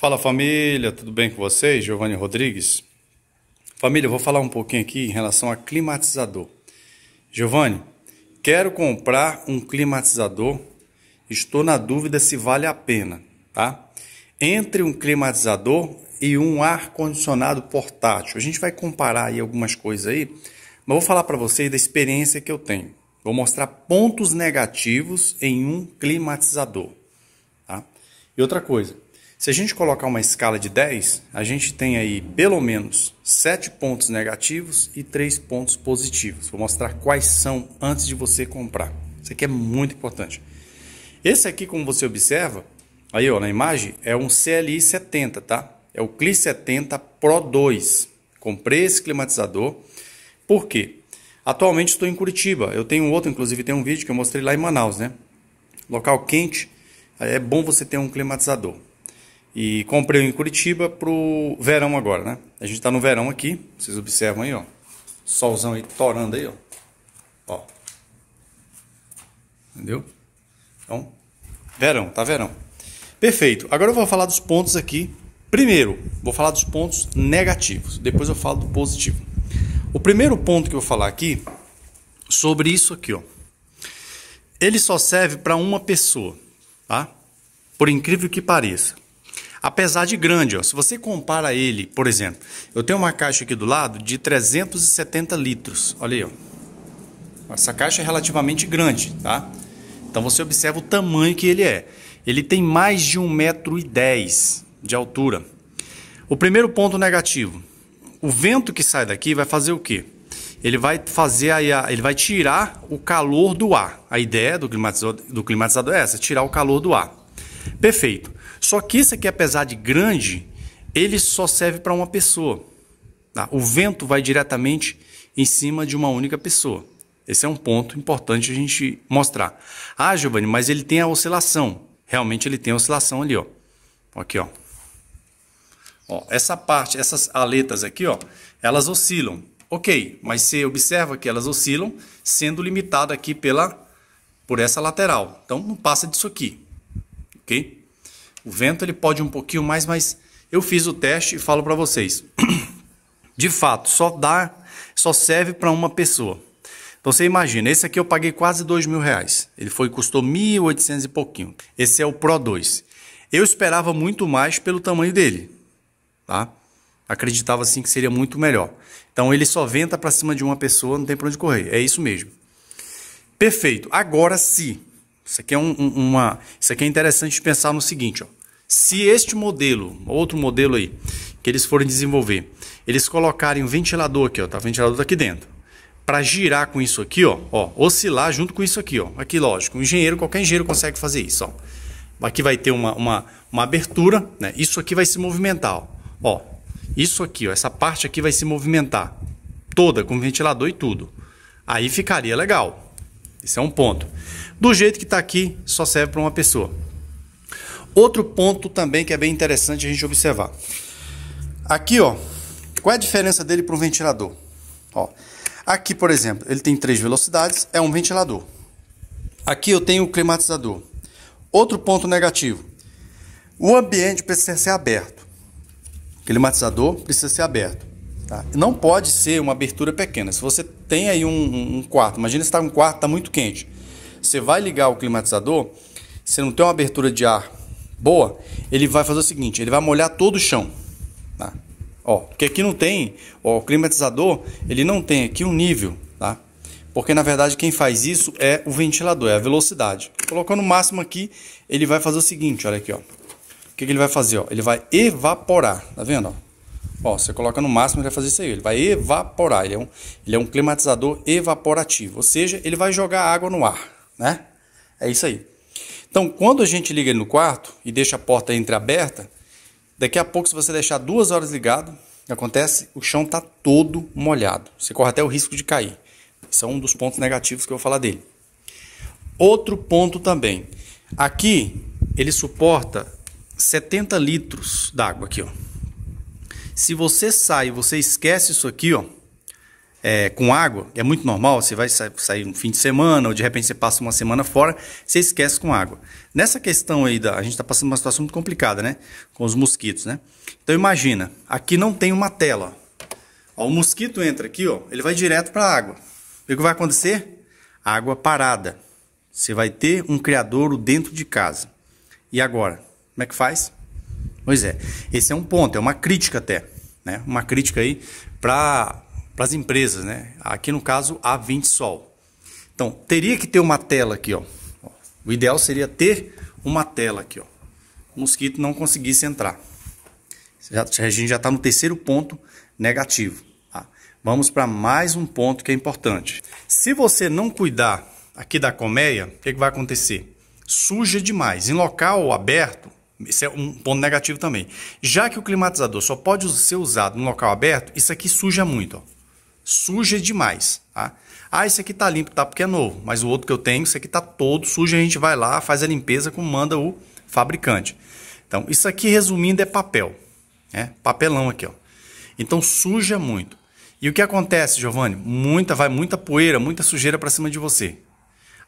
Fala família, tudo bem com vocês? Giovanni Rodrigues. Família, eu vou falar um pouquinho aqui em relação a climatizador. Giovanni, quero comprar um climatizador, estou na dúvida se vale a pena, tá? Entre um climatizador e um ar condicionado portátil. A gente vai comparar aí algumas coisas aí, mas vou falar para vocês da experiência que eu tenho. Vou mostrar pontos negativos em um climatizador, tá? E outra coisa, se a gente colocar uma escala de 10, a gente tem aí pelo menos 7 pontos negativos e 3 pontos positivos. Vou mostrar quais são antes de você comprar. Isso aqui é muito importante. Esse aqui, como você observa, aí ó, na imagem, é um CLI 70, tá? É o CLI 70 Pro 2. Comprei esse climatizador. Por quê? Atualmente estou em Curitiba. Eu tenho outro, inclusive tem um vídeo que eu mostrei lá em Manaus, né? Local quente, é bom você ter um climatizador. E comprei em Curitiba pro verão agora, né? A gente tá no verão aqui, vocês observam aí, ó. Solzão aí torando aí, ó. Ó. Entendeu? Então, verão, tá verão. Perfeito. Agora eu vou falar dos pontos aqui. Primeiro, vou falar dos pontos negativos, depois eu falo do positivo. O primeiro ponto que eu vou falar aqui sobre isso aqui, ó. Ele só serve para uma pessoa, tá? Por incrível que pareça apesar de grande. Ó. Se você compara ele, por exemplo, eu tenho uma caixa aqui do lado de 370 litros. Olha aí, ó. essa caixa é relativamente grande, tá? Então você observa o tamanho que ele é. Ele tem mais de 1,10m de altura. O primeiro ponto negativo, o vento que sai daqui vai fazer o quê? Ele vai fazer aí, ele vai tirar o calor do ar. A ideia do climatizador, do climatizador é essa, tirar o calor do ar. Perfeito. Só que isso aqui, apesar de grande, ele só serve para uma pessoa. Tá? O vento vai diretamente em cima de uma única pessoa. Esse é um ponto importante a gente mostrar. Ah, Giovanni, mas ele tem a oscilação. Realmente ele tem a oscilação ali, ó. Aqui, ó. ó essa parte, essas aletas aqui, ó, elas oscilam. Ok, mas você observa que elas oscilam, sendo limitado aqui pela, por essa lateral. Então, não passa disso aqui. Ok? O vento ele pode um pouquinho mais, mas eu fiz o teste e falo para vocês. De fato, só dá, só serve para uma pessoa. Então você imagina, esse aqui eu paguei quase dois mil reais. Ele foi custou 1.800 e pouquinho. Esse é o Pro 2. Eu esperava muito mais pelo tamanho dele, tá? Acreditava assim que seria muito melhor. Então ele só venta para cima de uma pessoa, não tem para onde correr. É isso mesmo. Perfeito. Agora se isso aqui é, um, uma, isso aqui é interessante pensar no seguinte, ó. Se este modelo, outro modelo aí, que eles forem desenvolver, eles colocarem um ventilador aqui, ó, tá? O ventilador tá aqui dentro. Para girar com isso aqui, ó, ó, oscilar junto com isso aqui, ó. Aqui, lógico, um engenheiro, qualquer engenheiro consegue fazer isso, ó. Aqui vai ter uma, uma, uma abertura, né? Isso aqui vai se movimentar, ó. Isso aqui, ó, essa parte aqui vai se movimentar toda com ventilador e tudo. Aí ficaria legal, isso é um ponto. Do jeito que está aqui, só serve para uma pessoa. Outro ponto também que é bem interessante a gente observar. Aqui, ó, qual é a diferença dele para um ventilador? Ó, aqui, por exemplo, ele tem três velocidades, é um ventilador. Aqui eu tenho o um climatizador. Outro ponto negativo: o ambiente precisa ser aberto. O climatizador precisa ser aberto. Tá? Não pode ser uma abertura pequena. Se você tem aí um, um quarto. Imagina você está em um quarto, está muito quente. Você vai ligar o climatizador, você não tem uma abertura de ar boa, ele vai fazer o seguinte: ele vai molhar todo o chão. Tá? Ó, porque aqui não tem, ó, o climatizador, ele não tem aqui um nível, tá? Porque na verdade quem faz isso é o ventilador, é a velocidade. Colocando o máximo aqui, ele vai fazer o seguinte, olha aqui, ó. O que, que ele vai fazer, ó? Ele vai evaporar, tá vendo, ó? Ó, você coloca no máximo, ele vai fazer isso aí. Ele vai evaporar. Ele é um, ele é um climatizador evaporativo. Ou seja, ele vai jogar água no ar, né? É isso aí. Então, quando a gente liga ele no quarto e deixa a porta entreaberta, daqui a pouco, se você deixar duas horas ligado, acontece, o chão está todo molhado. Você corre até o risco de cair. Isso é um dos pontos negativos que eu vou falar dele. Outro ponto também. Aqui, ele suporta 70 litros d'água aqui, ó. Se você sai e você esquece isso aqui, ó, é, com água, é muito normal, você vai sair um fim de semana, ou de repente você passa uma semana fora, você esquece com água. Nessa questão aí, da, a gente está passando uma situação muito complicada, né? Com os mosquitos, né? Então imagina, aqui não tem uma tela. Ó, o mosquito entra aqui, ó, ele vai direto para a água. E o que vai acontecer? Água parada. Você vai ter um criadouro dentro de casa. E agora? Como é que faz? Pois é, esse é um ponto, é uma crítica até né? Uma crítica aí para as empresas, né? Aqui no caso a 20 Sol. Então teria que ter uma tela aqui, ó. O ideal seria ter uma tela aqui, ó. O mosquito não conseguisse entrar. Já, a gente já está no terceiro ponto negativo. Tá? Vamos para mais um ponto que é importante. Se você não cuidar aqui da colmeia, o que, que vai acontecer? Suja demais. Em local aberto, isso é um ponto negativo também. Já que o climatizador só pode ser usado no local aberto, isso aqui suja muito. Ó. Suja demais. Tá? Ah, esse aqui está limpo, tá? Porque é novo. Mas o outro que eu tenho, esse aqui está todo sujo. A gente vai lá, faz a limpeza como manda o fabricante. Então, isso aqui, resumindo, é papel. Né? Papelão aqui, ó. Então, suja muito. E o que acontece, Giovanni? Muita, vai muita poeira, muita sujeira para cima de você.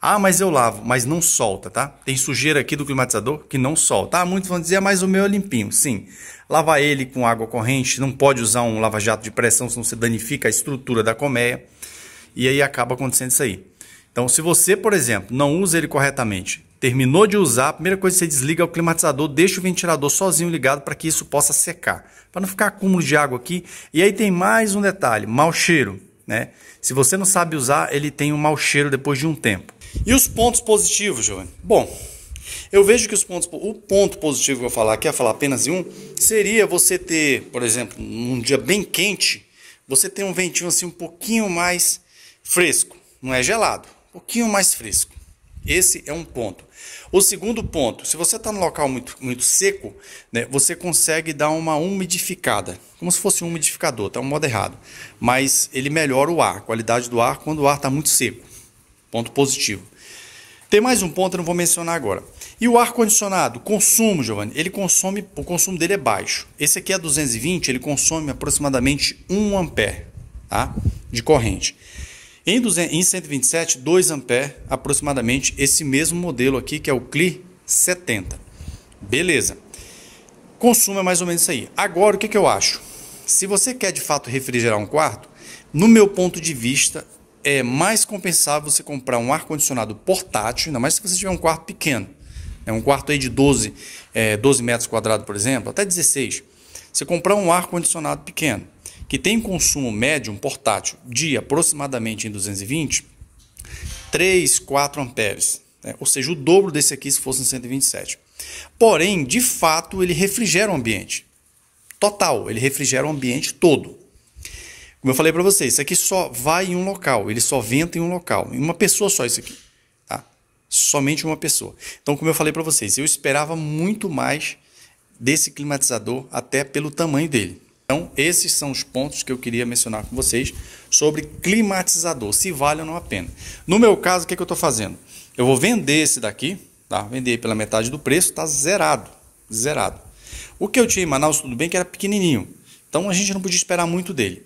Ah, mas eu lavo, mas não solta, tá? Tem sujeira aqui do climatizador que não solta. Ah, muitos vão dizer, ah, mas o meu é limpinho. Sim, lavar ele com água corrente, não pode usar um lava-jato de pressão, senão você danifica a estrutura da colmeia. E aí acaba acontecendo isso aí. Então, se você, por exemplo, não usa ele corretamente, terminou de usar, a primeira coisa que você desliga é o climatizador, deixa o ventilador sozinho ligado para que isso possa secar, para não ficar acúmulo de água aqui. E aí tem mais um detalhe, mau cheiro. Né? Se você não sabe usar, ele tem um mau cheiro depois de um tempo. E os pontos positivos, Giovanni? Bom, eu vejo que os pontos, o ponto positivo que eu vou falar aqui, eu é falar apenas um, seria você ter, por exemplo, num dia bem quente, você ter um ventinho assim um pouquinho mais fresco, não é gelado, um pouquinho mais fresco. Esse é um ponto. O segundo ponto, se você está no local muito, muito seco, né, você consegue dar uma umidificada, como se fosse um umidificador, está um modo errado. Mas ele melhora o ar, a qualidade do ar, quando o ar está muito seco. Ponto positivo. Tem mais um ponto, eu não vou mencionar agora. E o ar-condicionado, consumo, Giovanni, ele consome, o consumo dele é baixo. Esse aqui é 220, ele consome aproximadamente 1 ampere tá? de corrente. Em, 127, 2 A, aproximadamente, esse mesmo modelo aqui que é o CLI 70. Beleza. Consumo é mais ou menos isso aí. Agora, o que, que eu acho? Se você quer de fato refrigerar um quarto, no meu ponto de vista, é mais compensável você comprar um ar-condicionado portátil, ainda mais se você tiver um quarto pequeno. É um quarto aí de 12, é, 12 metros quadrados, por exemplo, até 16. Você comprar um ar-condicionado pequeno que tem consumo médio, um portátil, de aproximadamente em 220, 3, 4 amperes. Né? Ou seja, o dobro desse aqui se fosse em 127. Porém, de fato, ele refrigera o ambiente. Total, ele refrigera o ambiente todo. Como eu falei para vocês, isso aqui só vai em um local, ele só venta em um local, em uma pessoa só isso aqui, tá? Somente uma pessoa. Então, como eu falei para vocês, eu esperava muito mais desse climatizador até pelo tamanho dele. Então, esses são os pontos que eu queria mencionar com vocês sobre climatizador, se vale ou não a pena. No meu caso, o que, é que eu estou fazendo? Eu vou vender esse daqui, tá? vender pela metade do preço, está zerado, zerado. O que eu tinha em Manaus, tudo bem, que era pequenininho, então a gente não podia esperar muito dele.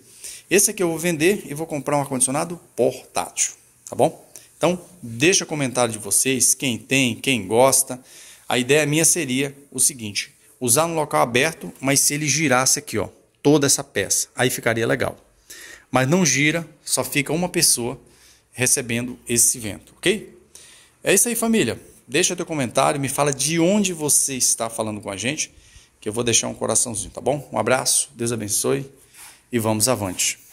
Esse aqui eu vou vender e vou comprar um ar-condicionado portátil, tá bom? Então, deixa comentário de vocês, quem tem, quem gosta. A ideia minha seria o seguinte, usar no local aberto, mas se ele girasse aqui, ó, toda essa peça. Aí ficaria legal. Mas não gira, só fica uma pessoa recebendo esse vento, ok? É isso aí, família. Deixa teu comentário, me fala de onde você está falando com a gente, que eu vou deixar um coraçãozinho, tá bom? Um abraço, Deus abençoe e vamos avante.